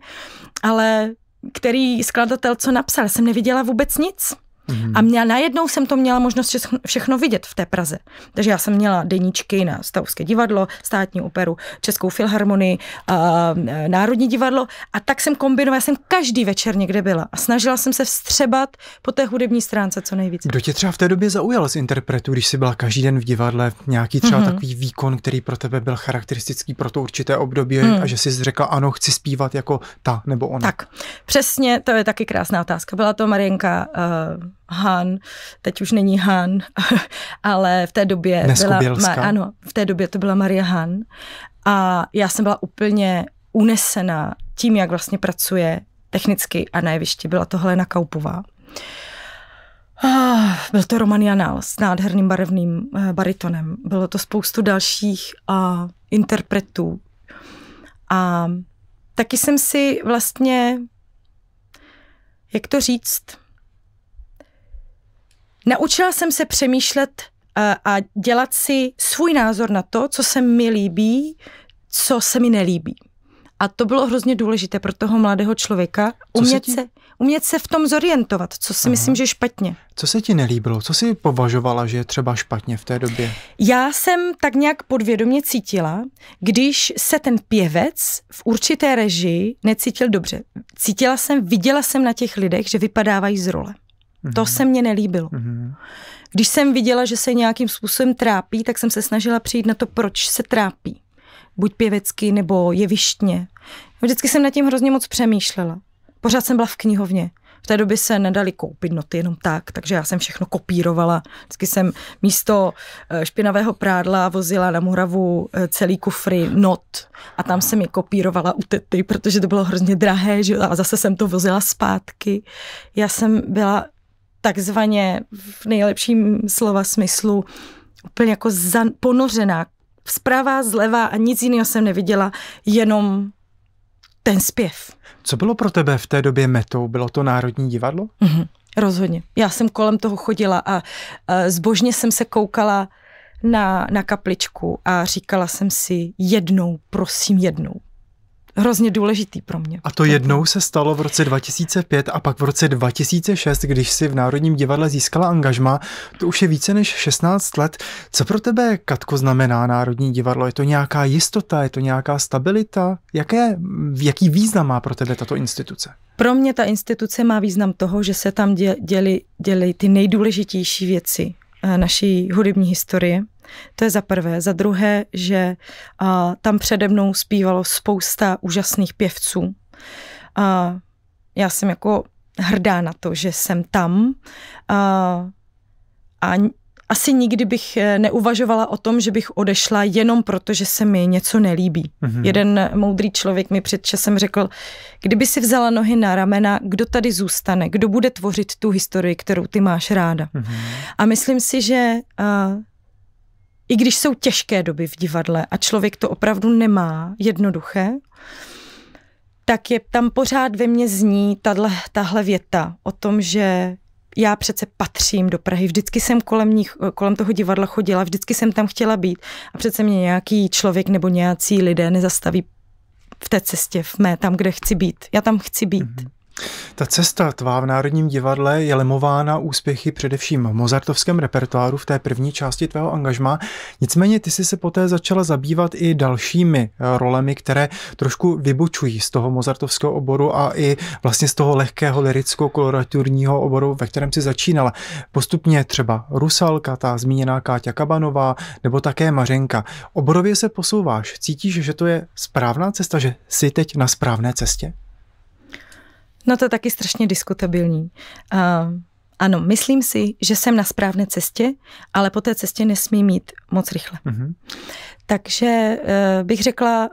ale který skladatel co napsal, jsem neviděla vůbec nic. Mhm. A mě, najednou jsem to měla možnost všechno vidět v té Praze. Takže já jsem měla deníčky na Stavovské divadlo, státní operu, Českou filharmonii, a, e, Národní divadlo a tak jsem kombinovala, já jsem každý večer někde byla a snažila jsem se vstřebat po té hudební stránce co nejvíc. Kdo tě třeba v té době zaujal z interpretu, když jsi byla každý den v divadle, nějaký třeba mm-hmm. takový výkon, který pro tebe byl charakteristický pro to určité období mm. a mhm. že jsi řekla, ano, chci zpívat jako ta nebo ona? Tak, přesně, to je taky krásná otázka. Byla to Marienka uh, Han, teď už není Han, ale v té době byla, ma, ano, v té době to byla Maria Han a já jsem byla úplně unesená tím, jak vlastně pracuje technicky a na jevišti. Byla to Helena Kaupová. byl to Roman Janál s nádherným barevným eh, baritonem. Bylo to spoustu dalších interpretů. A taky jsem si vlastně, jak to říct, Naučila jsem se přemýšlet a dělat si svůj názor na to, co se mi líbí, co se mi nelíbí. A to bylo hrozně důležité pro toho mladého člověka umět se, ti... umět se v tom zorientovat, co si Aha. myslím, že je špatně. Co se ti nelíbilo? Co si považovala, že je třeba špatně v té době? Já jsem tak nějak podvědomě cítila, když se ten pěvec v určité režii necítil dobře. Cítila jsem, viděla jsem na těch lidech, že vypadávají z role. Mm-hmm. To mhm. se mně nelíbilo. Mm-hmm. Když jsem viděla, že se nějakým způsobem trápí, tak jsem se snažila přijít na to, proč se trápí. Buď pěvecky, nebo jevištně. Vždycky jsem nad tím hrozně moc přemýšlela. Pořád jsem byla v knihovně. V té době se nedali koupit noty jenom tak, takže já jsem všechno kopírovala. Vždycky jsem místo eh, špinavého prádla vozila na Muravu eh, celý kufry not a tam jsem je kopírovala u tety, protože to bylo hrozně drahé že? a zase jsem to vozila zpátky. Já jsem byla takzvaně v nejlepším slova smyslu úplně jako zan, ponořená zprava, zleva a nic jiného jsem neviděla, jenom ten zpěv. Co bylo pro tebe v té době metou? Bylo to Národní divadlo? Mm-hmm, rozhodně. Já jsem kolem toho chodila a, a zbožně jsem se koukala na, na kapličku a říkala jsem si jednou, prosím jednou hrozně důležitý pro mě. A to jednou se stalo v roce 2005 a pak v roce 2006, když si v Národním divadle získala angažma. To už je více než 16 let. Co pro tebe, Katko, znamená Národní divadlo? Je to nějaká jistota, je to nějaká stabilita? Jaké, jaký význam má pro tebe tato instituce? Pro mě ta instituce má význam toho, že se tam dělí děli ty nejdůležitější věci eh, naší hudební historie, to je za prvé. Za druhé, že a, tam přede mnou zpívalo spousta úžasných pěvců. A, já jsem jako hrdá na to, že jsem tam. A, a asi nikdy bych eh, neuvažovala o tom, že bych odešla jenom proto, že se mi něco nelíbí. Mm-hmm. Jeden moudrý člověk mi před časem řekl, kdyby si vzala nohy na ramena, kdo tady zůstane, kdo bude tvořit tu historii, kterou ty máš ráda. Mm-hmm. A myslím si, že uh, i když jsou těžké doby v divadle a člověk to opravdu nemá jednoduché, tak je tam pořád ve mně zní tahle, tahle věta o tom, že já přece patřím do Prahy, vždycky jsem kolem, nich, kolem toho divadla chodila, vždycky jsem tam chtěla být a přece mě nějaký člověk nebo nějací lidé nezastaví v té cestě, v mé, tam, kde chci být. Já tam chci být. Mm-hmm. Ta cesta tvá v Národním divadle je lemována úspěchy především v mozartovském repertoáru v té první části tvého angažma. Nicméně ty jsi se poté začala zabývat i dalšími eh, rolemi, které trošku vybočují z toho mozartovského oboru a i vlastně z toho lehkého liricko koloraturního oboru, ve kterém si začínala. Postupně třeba Rusalka, ta zmíněná Káťa Kabanová, nebo také Mařenka. Oborově se posouváš, cítíš, že to je správná cesta, že jsi teď na správné cestě? No to je taky strašně diskutabilní. Uh, ano, myslím si, že jsem na správné cestě, ale po té cestě nesmí mít moc rychle. Mm-hmm. Takže uh, bych řekla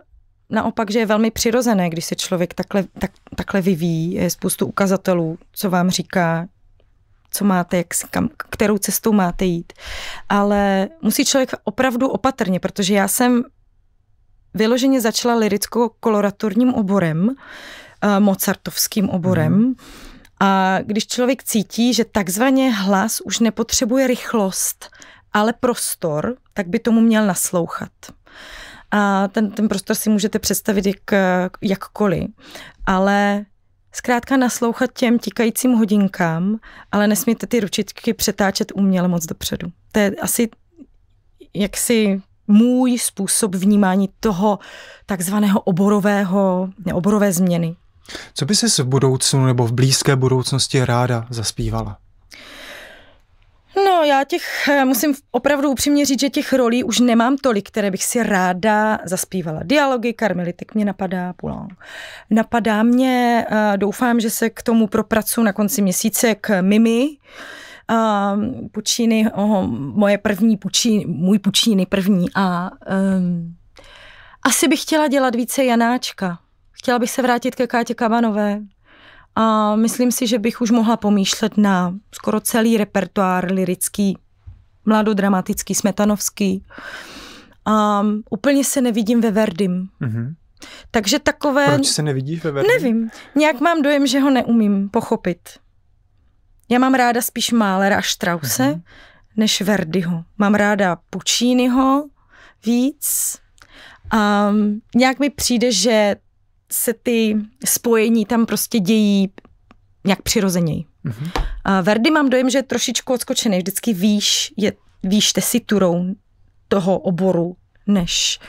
naopak, že je velmi přirozené, když se člověk takhle, tak, takhle vyvíjí, je spoustu ukazatelů, co vám říká, co máte, jak, kam, kterou cestou máte jít. Ale musí člověk opravdu opatrně, protože já jsem vyloženě začala liricko-koloraturním oborem, Eh, mozartovským oborem. Hmm. A když člověk cítí, že takzvaně hlas už nepotřebuje rychlost, ale prostor, tak by tomu měl naslouchat. A ten, ten prostor si můžete představit jak, jakkoliv, ale zkrátka naslouchat těm tikajícím hodinkám, ale nesmíte ty ručičky přetáčet uměle moc dopředu. To je asi jaksi můj způsob vnímání toho takzvaného oborového, oborové změny. Co by si v budoucnu nebo v blízké budoucnosti ráda zaspívala? No, já těch, musím opravdu upřímně říct, že těch rolí už nemám tolik, které bych si ráda zaspívala. Dialogy Karmelitek mě napadá, Poulon. Napadá mě, eh, doufám, že se k tomu propracu na konci měsíce k Mimi, a eh, pučíny, oh, moje první pučíny, můj pučíny první a um, asi bych chtěla dělat více Janáčka. Chtěla bych se vrátit ke Kátě Kavanové. A myslím si, že bych už mohla pomýšlet na skoro celý repertoár lirický, mladodramatický, smetanovský. A úplně se nevidím ve Verdim. Mm-hmm. Takže takové... Proč se nevidíš ve Verdim? Nevím. Nějak mám dojem, že ho neumím pochopit. Já mám ráda spíš Málera a Strause, mm-hmm. než Verdiho. Mám ráda Pucciniho víc. A nějak mi přijde, že se ty spojení tam prostě dějí nějak přirozeněji. Mm-hmm. A Verdi mám dojem, že je trošičku odskočený. Vždycky výš, je, výš tesiturou toho oboru, než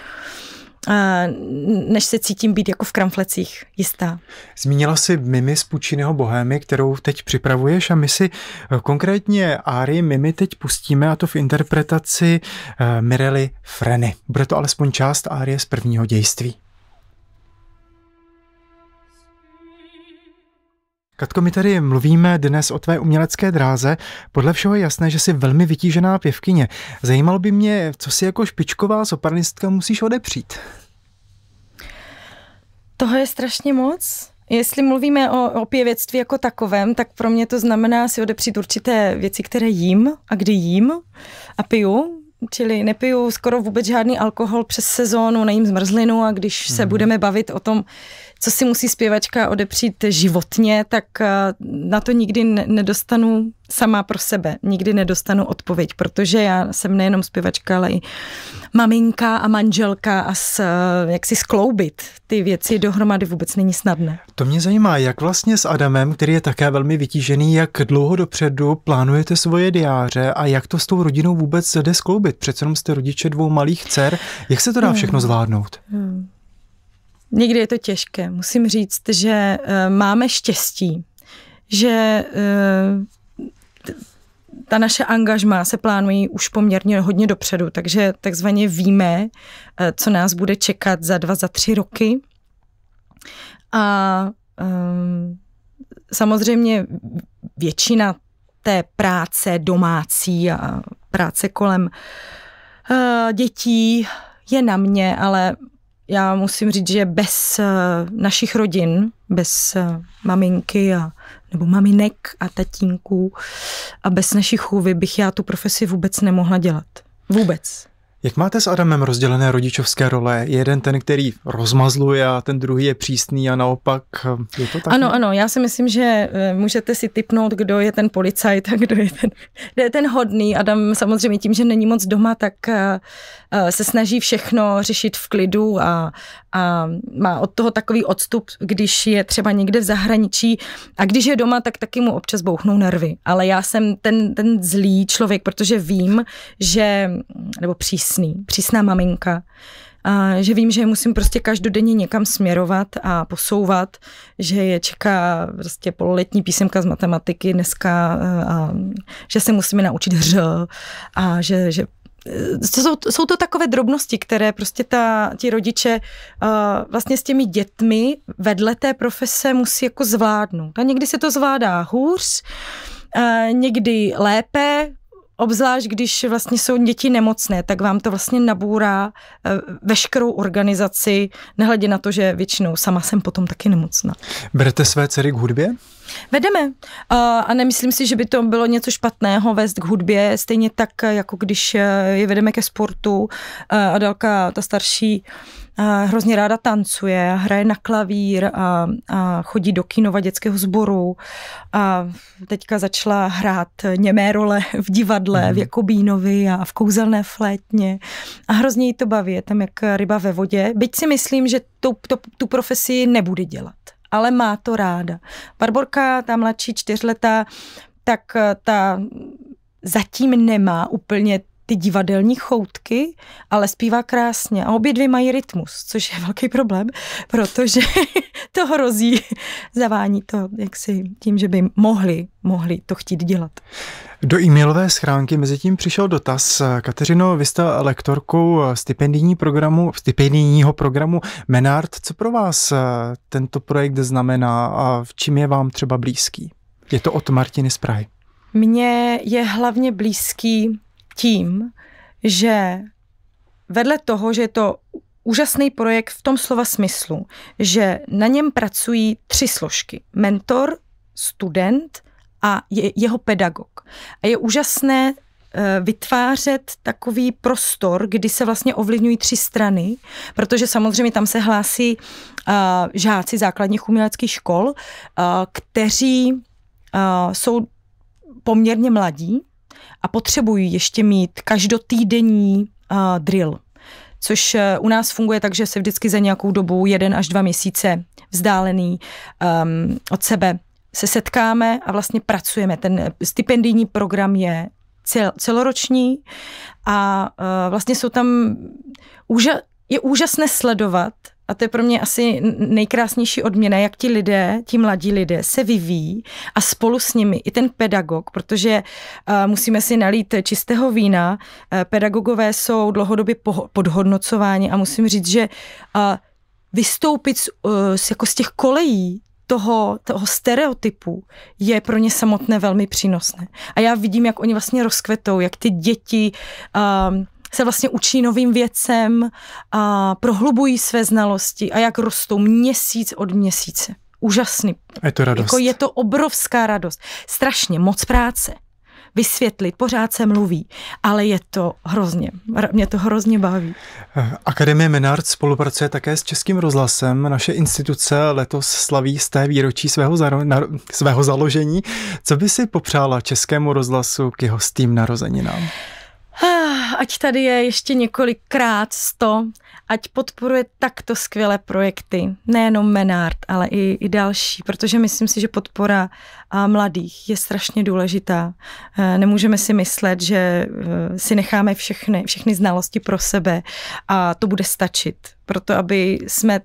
než se cítím být jako v kramflecích jistá. Zmínila jsi Mimi z Pučiného Bohémy, kterou teď připravuješ a my si eh, konkrétně Ari Mimi teď pustíme a to v interpretaci eh, Mirely Freny. Bude to alespoň část Árie z prvního dějství. Katko, my tady mluvíme dnes o tvé umělecké dráze. Podle všeho je jasné, že jsi velmi vytížená pěvkyně. Zajímalo by mě, co si jako špičková sopranistka musíš odepřít. Toho je strašně moc. Jestli mluvíme o, o pěvectví jako takovém, tak pro mě to znamená si odepřít určité věci, které jím a kdy jím a piju, čili nepiju skoro vůbec žádný alkohol přes sezónu, nejím zmrzlinu a když se mm. budeme bavit o tom, co si musí zpěvačka odepřít životně, tak eh, na to nikdy nedostanu sama pro sebe. Nikdy nedostanu odpověď, protože já jsem nejenom zpěvačka, ale i maminka a manželka a s, eh, jak si skloubit ty věci dohromady vůbec není snadné. To mě zajímá, jak vlastně s Adamem, který je také velmi vytížený, jak dlouho dopředu plánujete svoje diáře a jak to s tou rodinou vůbec jde skloubit? Přece jenom jste rodiče dvou malých dcer. Jak se to dá hmm. všechno zvládnout? Hmm. Někdy je to těžké. Musím říct, že eh, máme štěstí, že eh, ta naše angažma se plánují už poměrně hodně dopředu, takže takzvaně víme, eh, co nás bude čekat za dva, za tři roky. A um, samozřejmě většina té práce domácí a práce kolem uh, dětí je na mě, ale já musím říct, že bez eh, našich rodin, bez eh, maminky a, nebo maminek a tatínků a bez našich chůvy bych já tu profesi vůbec nemohla dělat. Vůbec. Jak máte s Adamem rozdělené rodičovské role? Je jeden ten, který rozmazluje a ten druhý je přísný a naopak hm, je to tak? Ano, ano, já si myslím, že eh, můžete si typnout, kdo je ten policajt a kdo je ten, kdo je ten hodný. Adam samozřejmě tím, že není moc doma, tak eh, eh, se snaží všechno řešit v klidu a, a má od toho takový odstup, když je třeba někde v zahraničí a když je doma, tak taky mu občas bouchnou nervy. Ale já jsem ten, ten zlý člověk, protože vím, že, nebo přísný, přísný, přísná maminka, a že vím, že je musím prostě každodenně někam směrovat a posouvat, že je čeká prostě pololetní písemka z matematiky dneska eh, a že se musíme naučit hř a že, že eh, jsou, jsou to takové drobnosti, které prostě ta, ti rodiče uh, vlastně s těmi dětmi vedle té profese musí jako zvládnout. A někdy se to zvládá hůř, uh, někdy lépe, obzvlášť když vlastně jsou děti nemocné, tak vám to vlastně nabůrá eh, veškerou organizaci, nehledě na to, že většinou sama jsem potom taky nemocná. Berete své dcery k hudbě? Vedeme. A nemyslím si, že by to bylo něco špatného vést k hudbě, stejně tak, jako když eh, je vedeme ke sportu. Eh, Adelka, ta starší, hrozně ráda tancuje, hraje na klavír a, a chodí do kinova dětského sboru a teďka začala hrát němé role v divadle, mm. v mhm. Jakobínovi a v kouzelné flétně a hrozně jí to baví, je tam jak ryba ve vodě, byť si myslím, že tu, tu, tu profesi nebude dělat ale má to ráda. Barborka, ta mladší čtyřletá, tak ta zatím nemá úplně ty divadelní choutky, ale zpívá krásně. A obě dvě mají rytmus, což je velký problém, protože to hrozí zavání to, jak si tím, že by mohli, mohli to chtít dělat. Do e-mailové schránky mezi tím přišel dotaz. Kateřino, vy jste lektorkou stipendijní programu, stipendijního programu Menard. Co pro vás tento projekt znamená a v čím je vám třeba blízký? Je to od Martiny z Prahy. Mně je hlavně blízký tím, že vedle toho, že je to úžasný projekt v tom slova smyslu, že na něm pracují tři složky. Mentor, student a je, jeho pedagog. A je úžasné eh, vytvářet takový prostor, kdy se vlastně ovlivňují tři strany, protože samozřejmě tam se hlásí uh, žáci základních uměleckých škol, uh, kteří uh, jsou poměrně mladí, a potřebují ještě mít každotýdenní uh, drill což e, u nás funguje tak, že se vždycky za nějakou dobu, jeden až dva měsíce vzdálený um, od sebe, se setkáme a vlastně pracujeme. Ten stipendijní program je cel, celoroční a uh, vlastně jsou tam úža, je úžasné sledovat, a to je pro mě asi nejkrásnější odměna, jak ti lidé, ti mladí lidé se vyvíjí a spolu s nimi i ten pedagog, protože eh, musíme si nalít čistého vína, eh, pedagogové jsou dlouhodobě podhodnocováni a musím říct, že eh, vystoupit z, z, jako z těch kolejí toho, toho stereotypu je pro ně samotné velmi přínosné. A já vidím, jak oni vlastně rozkvetou, jak ty děti um, se vlastně učí novým věcem a prohlubují své znalosti a jak rostou měsíc od měsíce. Úžasný. Je to radost. Jako je to obrovská radost. Strašně moc práce vysvětlit, pořád se mluví, ale je to hrozně, mě to hrozně baví. Eh, Akademie Menard spolupracuje také s Českým rozhlasem. Naše instituce letos slaví z té výročí svého, zaro, na, svého založení. Co by si popřála Českému rozhlasu k jeho stým narozeninám? ať tady je ještě několikrát sto, ať podporuje takto skvělé projekty, nejenom Menard, ale i, i další, protože myslím si, že podpora mladých je strašně důležitá. E, nemůžeme si myslet, že e, si necháme všechny, všechny znalosti pro sebe a to bude stačit, proto aby jsme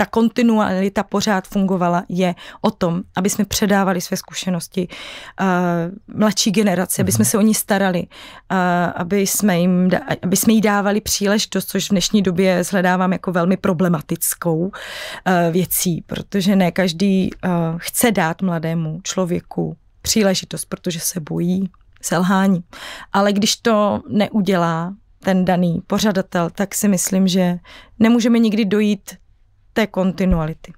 ta kontinualita pořád fungovala, je o tom, aby jsme předávali své zkušenosti uh, mladší generaci, aby jsme mhm. se o ní starali, uh, aby, jsme jim, aby jsme jí dávali příležitost, což v dnešní době shledávám jako velmi problematickou uh, věcí, protože ne každý uh, chce dát mladému člověku příležitost, protože se bojí selhání. Ale když to neudělá ten daný pořadatel, tak si myslím, že nemůžeme nikdy dojít té kontinuality.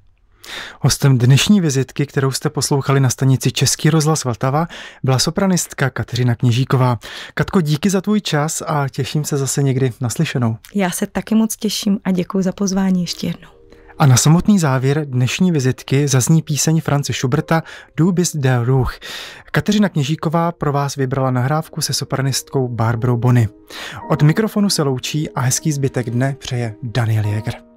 Hostem dnešní vizitky, kterou jste poslouchali na stanici Český rozhlas Vltava, byla sopranistka Kateřina Kněžíková. Katko, díky za tvůj čas a těším se zase někdy naslyšenou. Já se taky moc těším a děkuji za pozvání ještě jednou. A na samotný závěr dnešní vizitky zazní píseň France Schuberta Du bist der Ruch. Kateřina Kněžíková pro vás vybrala nahrávku se sopranistkou Barbrou Bony. Od mikrofonu se loučí a hezký zbytek dne přeje Daniel Jäger.